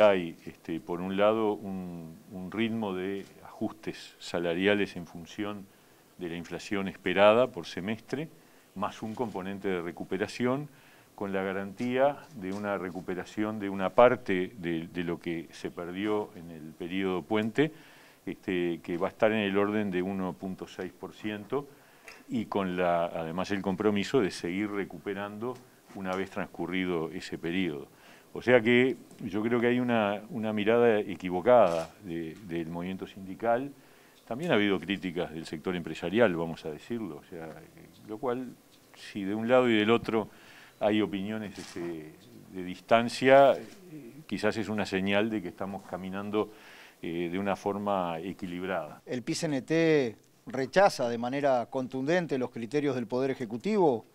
Hay, este, por un lado, un, ritmo de ajustes salariales en función de la inflación esperada por semestre, más un componente de recuperación, con la garantía de una recuperación de una parte de, lo que se perdió en el periodo puente, este, que va a estar en el orden de 1.6%, y con la, además el compromiso de seguir recuperando una vez transcurrido ese periodo. O sea que yo creo que hay una, mirada equivocada del movimiento sindical. También ha habido críticas del sector empresarial, vamos a decirlo, o sea, lo cual, si de un lado y del otro hay opiniones este, de distancia, quizás es una señal de que estamos caminando eh, de una forma equilibrada. El PICNT rechaza de manera contundente los criterios del Poder Ejecutivo,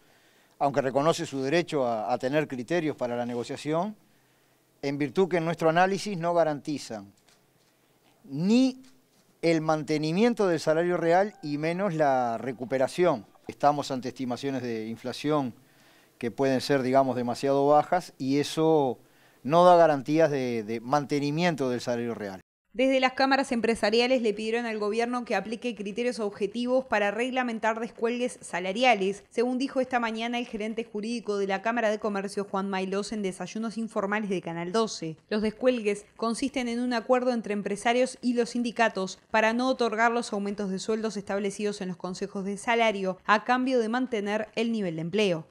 aunque reconoce su derecho a tener criterios para la negociación en virtud que nuestro análisis no garantizan ni el mantenimiento del salario real y menos la recuperación. Estamos ante estimaciones de inflación que pueden ser, digamos, demasiado bajas y eso no da garantías de mantenimiento del salario real. Desde las cámaras empresariales le pidieron al gobierno que aplique criterios objetivos para reglamentar descuelgues salariales, según dijo esta mañana el gerente jurídico de la Cámara de Comercio Juan Mailós en desayunos informales de Canal 12. Los descuelgues consisten en un acuerdo entre empresarios y los sindicatos para no otorgar los aumentos de sueldos establecidos en los consejos de salario a cambio de mantener el nivel de empleo.